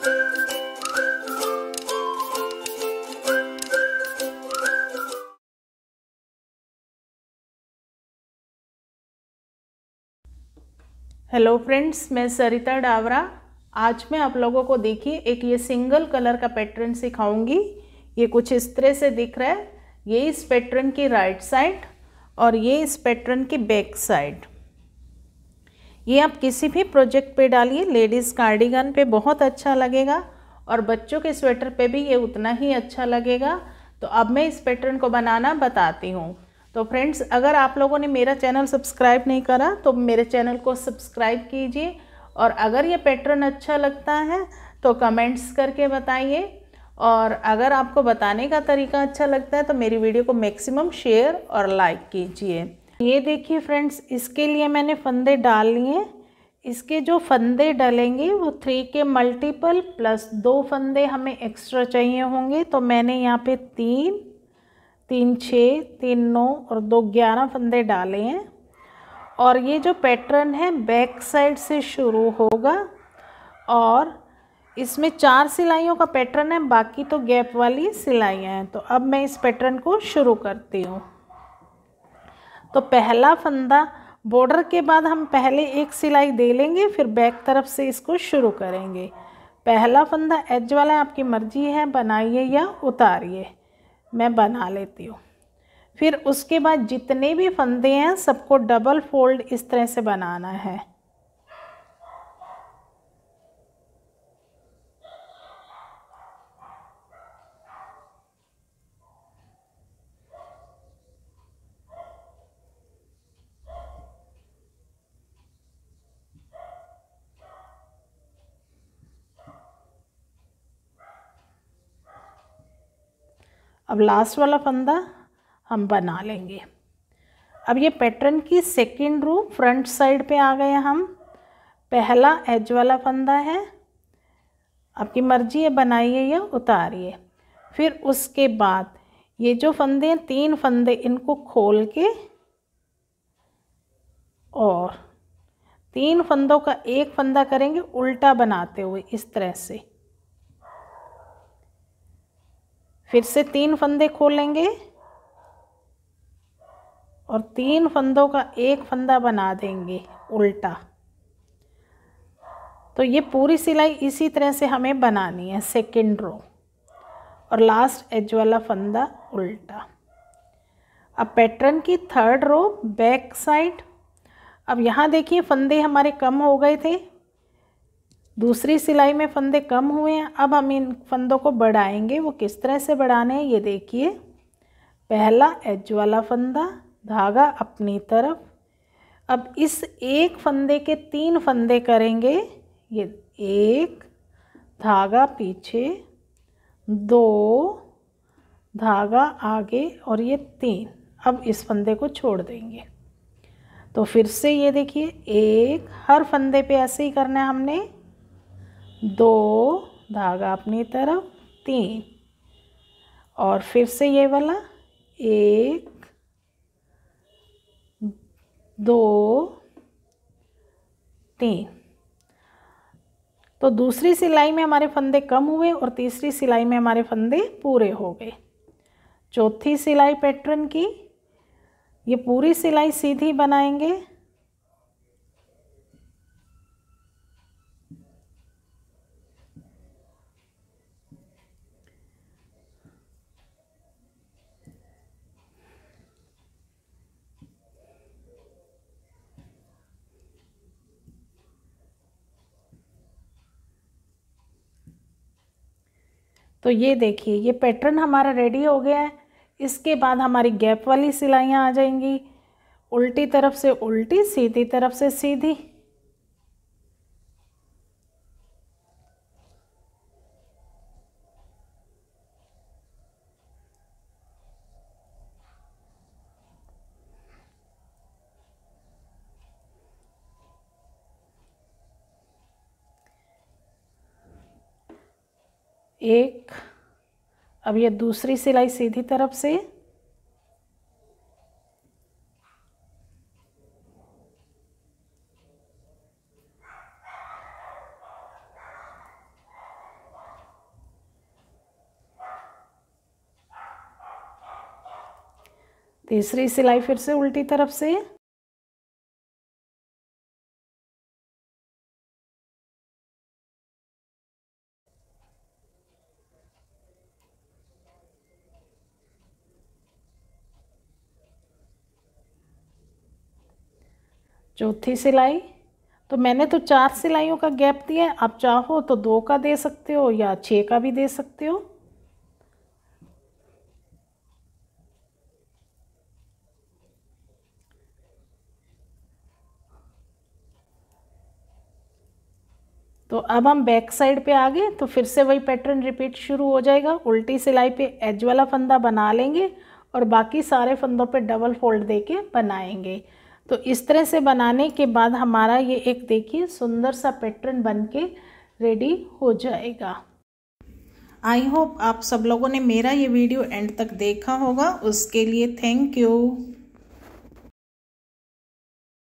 hello friends मैं सरिता डावरा आज मैं आप लोगों को देखिए एक ये सिंगल कलर का पैटर्न सिखाऊंगी ये कुछ इस तरह से दिख रहा है ये इस पैटर्न की राइट साइड और ये इस पैटर्न की बैक साइड ये आप किसी भी प्रोजेक्ट पे डालिए लेडीज़ कार्डिगन पे बहुत अच्छा लगेगा और बच्चों के स्वेटर पे भी ये उतना ही अच्छा लगेगा तो अब मैं इस पैटर्न को बनाना बताती हूँ तो फ्रेंड्स अगर आप लोगों ने मेरा चैनल सब्सक्राइब नहीं करा तो मेरे चैनल को सब्सक्राइब कीजिए और अगर ये पैटर्न अच्छा लगता है तो कमेंट्स करके बताइए और अगर आपको बताने का तरीका अच्छा लगता है तो मेरी वीडियो को मैक्सिमम शेयर और लाइक कीजिए ये देखिए फ्रेंड्स इसके लिए मैंने फंदे डाल लिए इसके जो फंदे डलेंगे वो थ्री के मल्टीपल प्लस दो फंदे हमें एक्स्ट्रा चाहिए होंगे तो मैंने यहाँ पे तीन तीन छः तीन नौ और दो ग्यारह फंदे डाले हैं और ये जो पैटर्न है बैक साइड से शुरू होगा और इसमें चार सिलाइयों का पैटर्न है बाकी तो गैप वाली सिलाइयाँ हैं तो अब मैं इस पैटर्न को शुरू करती हूँ तो पहला फंदा बॉर्डर के बाद हम पहले एक सिलाई दे लेंगे फिर बैक तरफ से इसको शुरू करेंगे पहला फंदा एज वाला आपकी मर्जी है बनाइए या उतारिए मैं बना लेती हूँ फिर उसके बाद जितने भी फंदे हैं सबको डबल फोल्ड इस तरह से बनाना है अब लास्ट वाला फंदा हम बना लेंगे अब ये पैटर्न की सेकेंड रो फ्रंट साइड पे आ गए हम पहला एज वाला फंदा है आपकी मर्जी है बनाइए या उतारिए फिर उसके बाद ये जो फंदे हैं तीन फंदे इनको खोल के और तीन फंदों का एक फंदा करेंगे उल्टा बनाते हुए इस तरह से फिर से तीन फंदे खोलेंगे और तीन फंदों का एक फंदा बना देंगे उल्टा तो ये पूरी सिलाई इसी तरह से हमें बनानी है सेकेंड रो और लास्ट एज वाला फंदा उल्टा अब पैटर्न की थर्ड रो बैक साइड अब यहाँ देखिए फंदे हमारे कम हो गए थे दूसरी सिलाई में फंदे कम हुए हैं अब हम इन फंदों को बढ़ाएंगे वो किस तरह से बढ़ाने हैं ये देखिए पहला एज वाला फंदा धागा अपनी तरफ अब इस एक फंदे के तीन फंदे करेंगे ये एक धागा पीछे दो धागा आगे और ये तीन अब इस फंदे को छोड़ देंगे तो फिर से ये देखिए एक हर फंदे पे ऐसे ही करना है हमने दो धागा अपनी तरफ तीन और फिर से ये वाला एक दो तीन तो दूसरी सिलाई में हमारे फंदे कम हुए और तीसरी सिलाई में हमारे फंदे पूरे हो गए चौथी सिलाई पैटर्न की ये पूरी सिलाई सीधी बनाएंगे तो ये देखिए ये पैटर्न हमारा रेडी हो गया है इसके बाद हमारी गैप वाली सिलाइयाँ आ जाएंगी उल्टी तरफ से उल्टी सीधी तरफ से सीधी एक अब ये दूसरी सिलाई सीधी तरफ से तीसरी सिलाई फिर से उल्टी तरफ से चौथी सिलाई तो मैंने तो चार सिलाइयों का गैप दिया है आप चाहो तो दो का दे सकते हो या छः का भी दे सकते हो तो अब हम बैक साइड पे आ गए तो फिर से वही पैटर्न रिपीट शुरू हो जाएगा उल्टी सिलाई पे एज वाला फंदा बना लेंगे और बाकी सारे फंदों पे डबल फोल्ड देके बनाएंगे तो इस तरह से बनाने के बाद हमारा ये एक देखिए सुंदर सा पैटर्न बन के रेडी हो जाएगा आई होप आप सब लोगों ने मेरा ये वीडियो एंड तक देखा होगा उसके लिए थैंक यू